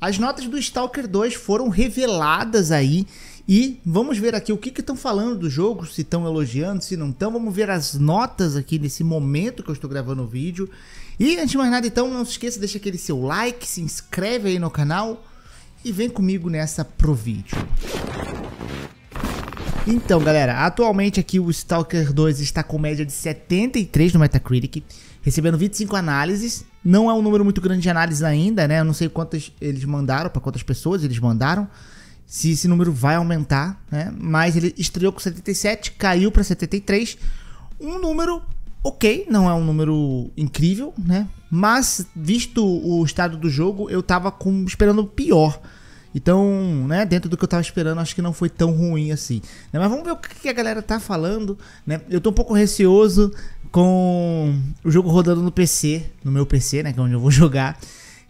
As notas do Stalker 2 foram reveladas aí e vamos ver aqui o que estão falando do jogo, se estão elogiando, se não estão. Vamos ver as notas aqui nesse momento que eu estou gravando o vídeo. E antes de mais nada, então, não se esqueça, deixa aquele seu like, se inscreve aí no canal e vem comigo nessa pro vídeo. Então, galera, atualmente aqui o Stalker 2 está com média de 73 no Metacritic, recebendo 25 análises. Não é um número muito grande de análises ainda, né? Eu não sei quantas eles mandaram, para quantas pessoas eles mandaram, se esse número vai aumentar, né? Mas ele estreou com 77, caiu para 73. Um número ok, não é um número incrível, né? Mas, visto o estado do jogo, eu tava com, esperando pior. Então, né, dentro do que eu tava esperando, acho que não foi tão ruim assim. Né? Mas vamos ver o que a galera tá falando, né? Eu tô um pouco receoso com o jogo rodando no PC, no meu PC, né, que é onde eu vou jogar,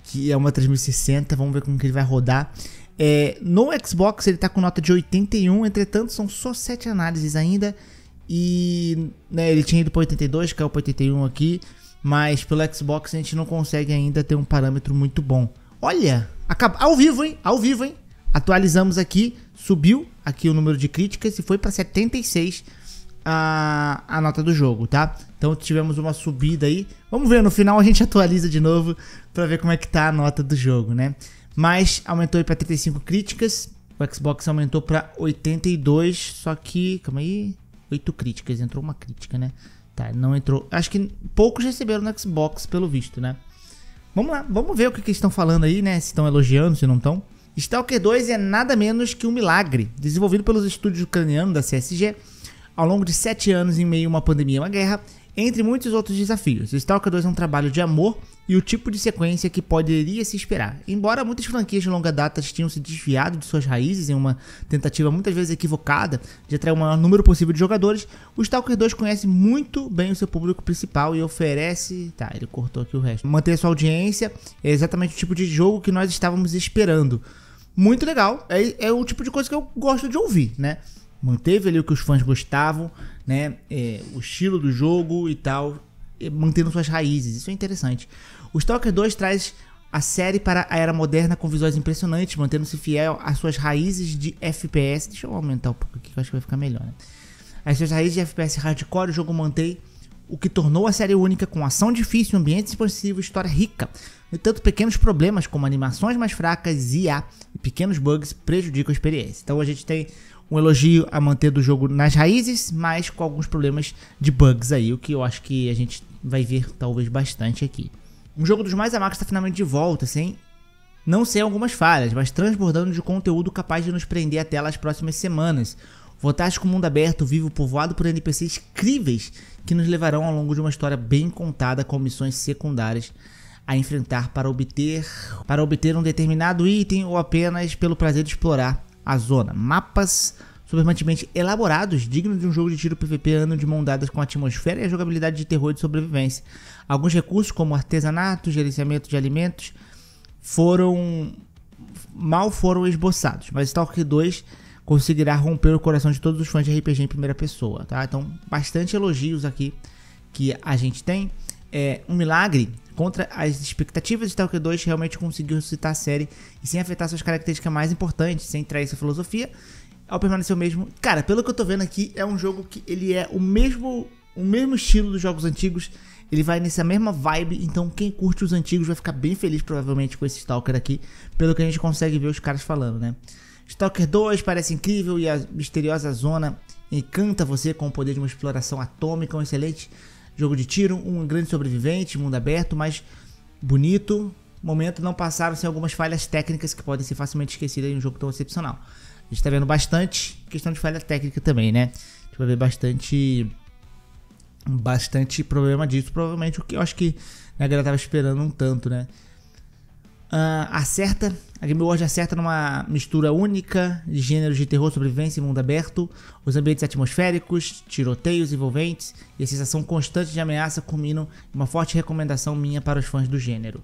que é uma 3060, vamos ver como que ele vai rodar. É, no Xbox ele tá com nota de 81, entretanto são só 7 análises ainda, e né, ele tinha ido para 82, caiu para 81 aqui, mas pelo Xbox a gente não consegue ainda ter um parâmetro muito bom. Olha, Acab... Ao vivo, hein? Ao vivo, hein? Atualizamos aqui, subiu aqui o número de críticas e foi para 76 a, a nota do jogo, tá? Então tivemos uma subida aí. Vamos ver, no final a gente atualiza de novo para ver como é que tá a nota do jogo, né? Mas aumentou aí pra 35 críticas. O Xbox aumentou para 82, só que, calma aí, 8 críticas, entrou uma crítica, né? Tá, não entrou. Acho que poucos receberam no Xbox, pelo visto, né? Vamos lá, vamos ver o que, que estão falando aí, né? Se estão elogiando, se não estão. Stalker 2 é nada menos que um milagre, desenvolvido pelos estúdios ucranianos da CSG ao longo de sete anos em meio a uma pandemia e uma guerra entre muitos outros desafios. Stalker 2 é um trabalho de amor e o tipo de sequência que poderia se esperar. Embora muitas franquias de longa data tinham se desviado de suas raízes em uma tentativa muitas vezes equivocada de atrair o maior número possível de jogadores, o Stalker 2 conhece muito bem o seu público principal e oferece. Tá, ele cortou aqui o resto. Manter sua audiência é exatamente o tipo de jogo que nós estávamos esperando. Muito legal, é, é o tipo de coisa que eu gosto de ouvir, né? Manteve ali o que os fãs gostavam, né? É, o estilo do jogo e tal, mantendo suas raízes. Isso é interessante. O Stalker 2 traz a série para a era moderna com visuais impressionantes, mantendo-se fiel às suas raízes de FPS. Deixa eu aumentar um pouco aqui, que eu acho que vai ficar melhor. Né? As suas raízes de FPS hardcore, o jogo mantém o que tornou a série única com ação difícil, ambientes expansivo e história rica. No entanto, pequenos problemas como animações mais fracas, IA e pequenos bugs prejudicam a experiência. Então a gente tem um elogio a manter do jogo nas raízes, mas com alguns problemas de bugs aí, o que eu acho que a gente vai ver talvez bastante aqui. Um jogo dos mais amados está finalmente de volta, sem não sem algumas falhas, mas transbordando de conteúdo capaz de nos prender até as próximas semanas. Fantástico mundo aberto, vivo, povoado por NPCs incríveis que nos levarão ao longo de uma história bem contada com missões secundárias a enfrentar para obter, para obter um determinado item ou apenas pelo prazer de explorar a zona. Mapas substantemente elaborados, dignos de um jogo de tiro PVP ano de mão dadas com a atmosfera e a jogabilidade de terror e de sobrevivência. Alguns recursos, como artesanato, gerenciamento de alimentos, foram mal foram esboçados, mas Stalker 2 conseguirá romper o coração de todos os fãs de RPG em primeira pessoa, tá? Então, bastante elogios aqui que a gente tem. É um milagre contra as expectativas de Stalker 2 realmente conseguiu ressuscitar a série e sem afetar suas características mais importantes, sem trair sua filosofia, ao permanecer o mesmo. Cara, pelo que eu tô vendo aqui, é um jogo que ele é o mesmo o mesmo estilo dos jogos antigos. Ele vai nessa mesma vibe, então quem curte os antigos vai ficar bem feliz provavelmente com esse Stalker aqui, pelo que a gente consegue ver os caras falando, né? Stalker 2 parece incrível e a misteriosa zona encanta você com o poder de uma exploração atômica, um excelente jogo de tiro, um grande sobrevivente, mundo aberto, mas bonito. Momento não passaram sem algumas falhas técnicas que podem ser facilmente esquecidas em um jogo tão excepcional. A gente está vendo bastante questão de falha técnica também, né? A gente vai ver bastante bastante problema disso, provavelmente o que eu acho que a galera tava esperando um tanto, né? Uh, acerta, a Game Awards acerta numa mistura única de gêneros de terror, sobrevivência e mundo aberto, os ambientes atmosféricos, tiroteios envolventes e a sensação constante de ameaça culminam em uma forte recomendação minha para os fãs do gênero.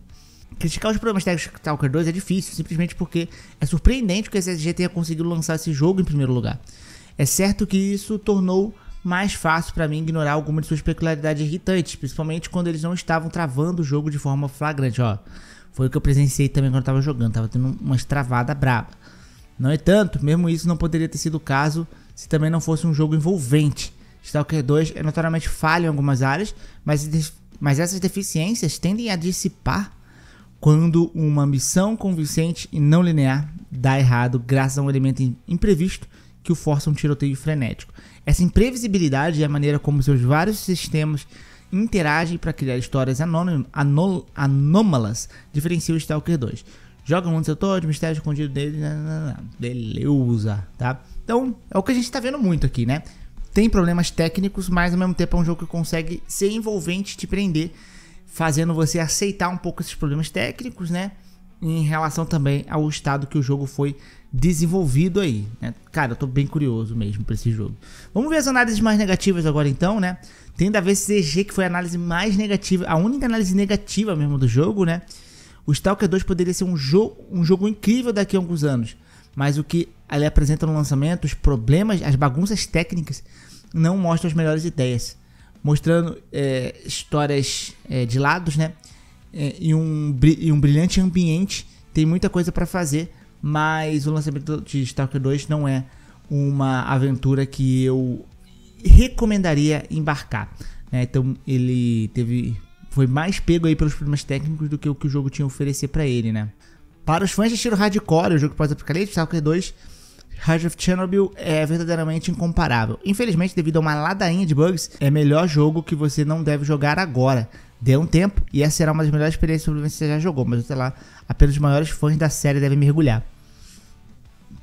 Criticar os problemas técnicos de Stalker 2 é difícil, simplesmente porque é surpreendente que a SSG tenha conseguido lançar esse jogo em primeiro lugar. É certo que isso tornou mais fácil para mim ignorar algumas de suas peculiaridades irritantes, principalmente quando eles não estavam travando o jogo de forma flagrante, ó. Foi o que eu presenciei também quando eu tava jogando, tava tendo uma estravada braba. No entanto, é mesmo isso não poderia ter sido o caso se também não fosse um jogo envolvente. Stalker 2 é notoriamente falho em algumas áreas, mas, mas essas deficiências tendem a dissipar quando uma missão convincente e não linear dá errado graças a um elemento imprevisto que o força um tiroteio frenético. Essa imprevisibilidade é a maneira como seus vários sistemas interagem para criar histórias anômalas, diferencia o Stalker 2. Joga um mundo setor de mistério escondido dele, né, né, né, beleza, tá? Então, é o que a gente está vendo muito aqui, né? Tem problemas técnicos, mas ao mesmo tempo é um jogo que consegue ser envolvente, te prender, fazendo você aceitar um pouco esses problemas técnicos, né? em relação também ao estado que o jogo foi desenvolvido aí, né? Cara, eu tô bem curioso mesmo pra esse jogo. Vamos ver as análises mais negativas agora então, né? Tendo a ver CG que foi a análise mais negativa, a única análise negativa mesmo do jogo, né? O Stalker 2 poderia ser um jogo, um jogo incrível daqui a alguns anos, mas o que ele apresenta no lançamento, os problemas, as bagunças técnicas, não mostram as melhores ideias mostrando é, histórias é, de lados, né? É, e, um, e um brilhante ambiente, tem muita coisa para fazer, mas o lançamento de Stalker 2 não é uma aventura que eu recomendaria embarcar. Né? Então ele teve foi mais pego aí pelos problemas técnicos do que o que o jogo tinha a oferecer para ele, né? Para os fãs de estilo hardcore, o jogo pós-apocalipse, Stalker 2, Rise of Chernobyl é verdadeiramente incomparável. Infelizmente, devido a uma ladainha de bugs, é melhor jogo que você não deve jogar agora. Dê um tempo e essa será uma das melhores experiências que você já jogou, mas sei lá, apenas os maiores fãs da série devem mergulhar.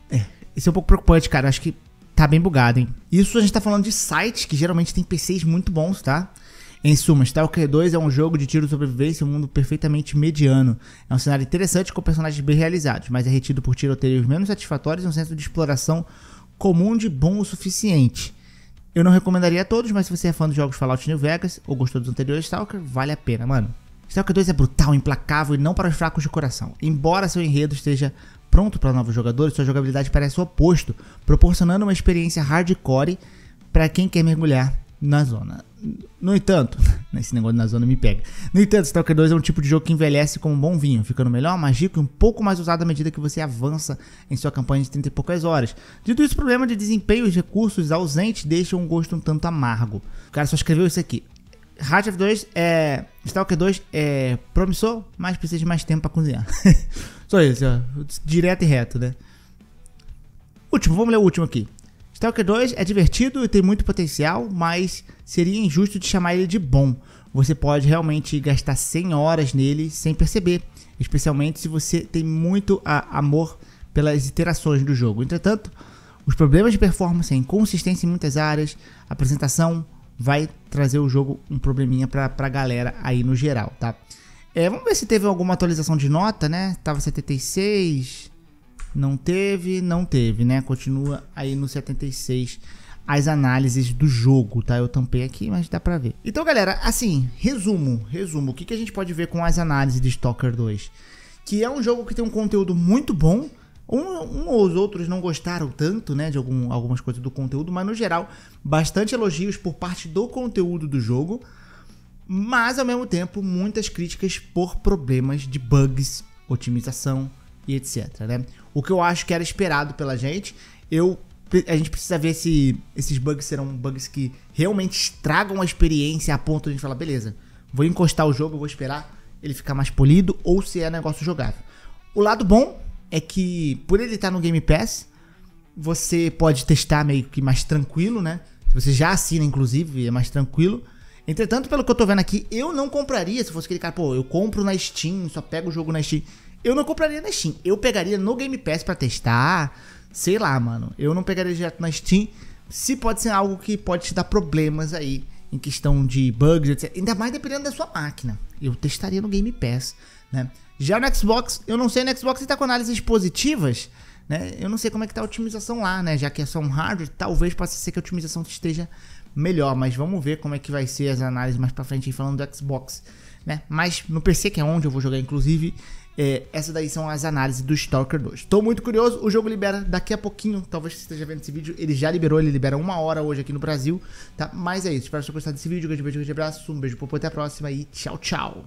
É, isso é um pouco preocupante, cara. Acho que tá bem bugado, hein? Isso a gente tá falando de sites que geralmente tem PCs muito bons, tá? Em suma, Stalker 2 é um jogo de tiro sobrevivência um mundo perfeitamente mediano. É um cenário interessante com personagens bem realizados, mas é retido por tiroteios menos satisfatórios e um centro de exploração comum de bom o suficiente. Eu não recomendaria a todos, mas se você é fã dos jogos Fallout New Vegas ou gostou dos anteriores Stalker, vale a pena, mano. Stalker 2 é brutal, implacável e não para os fracos de coração. Embora seu enredo esteja pronto para novos jogadores, sua jogabilidade parece o oposto, proporcionando uma experiência hardcore para quem quer mergulhar na zona. No entanto, esse negócio na zona me pega. No entanto, Stalker 2 é um tipo de jogo que envelhece como um bom vinho, ficando melhor, rico e um pouco mais usado à medida que você avança em sua campanha de 30 e poucas horas. Dito isso, o problema de desempenho e recursos ausentes deixa um gosto um tanto amargo. O cara só escreveu isso aqui. Ratchet 2 é. Stalker 2 é promissor, mas precisa de mais tempo para cozinhar. só isso, ó. Direto e reto, né? Último, vamos ler o último aqui. Stalker 2 é divertido e tem muito potencial, mas seria injusto de chamar ele de bom. Você pode realmente gastar 100 horas nele sem perceber, especialmente se você tem muito amor pelas iterações do jogo. Entretanto, os problemas de performance, a inconsistência em muitas áreas, a apresentação vai trazer o jogo um probleminha para a galera aí no geral, tá? É, vamos ver se teve alguma atualização de nota, né? Tava 76, não teve, não teve, né? Continua aí no 76 as análises do jogo, tá? Eu tampei aqui, mas dá pra ver. Então, galera, assim, resumo, resumo. O que, que a gente pode ver com as análises de Stalker 2? Que é um jogo que tem um conteúdo muito bom, um, um ou os outros não gostaram tanto, né, de algum, algumas coisas do conteúdo, mas no geral, bastante elogios por parte do conteúdo do jogo, mas ao mesmo tempo, muitas críticas por problemas de bugs, otimização, e etc. Né? O que eu acho que era esperado pela gente, eu a gente precisa ver se esses bugs serão bugs que realmente estragam a experiência a ponto de a gente falar, beleza, vou encostar o jogo, vou esperar ele ficar mais polido ou se é negócio jogável. O lado bom é que por ele estar no Game Pass, você pode testar meio que mais tranquilo, né? Se você já assina inclusive, é mais tranquilo. Entretanto, pelo que eu tô vendo aqui, eu não compraria se fosse aquele cara, pô, eu compro na Steam, só pego o jogo na Steam. Eu não compraria na Steam. Eu pegaria no Game Pass pra testar. Sei lá, mano. Eu não pegaria direto na Steam. Se pode ser algo que pode te dar problemas aí. Em questão de bugs, etc. Ainda mais dependendo da sua máquina. Eu testaria no Game Pass, né? Já no Xbox, eu não sei, no Xbox está tá com análises positivas, né? Eu não sei como é que tá a otimização lá, né? Já que é só um hardware, talvez possa ser que a otimização esteja melhor. Mas vamos ver como é que vai ser as análises mais pra frente falando do Xbox, né? Mas no PC, que é onde eu vou jogar, inclusive, é, daí são as análises do Stalker 2. Tô muito curioso, o jogo libera daqui a pouquinho, talvez você esteja vendo esse vídeo, ele já liberou, ele libera uma hora hoje aqui no Brasil, tá? Mas é isso, espero que você tenha gostado desse vídeo, um grande beijo, um grande abraço, um beijo, popo, até a próxima e tchau, tchau!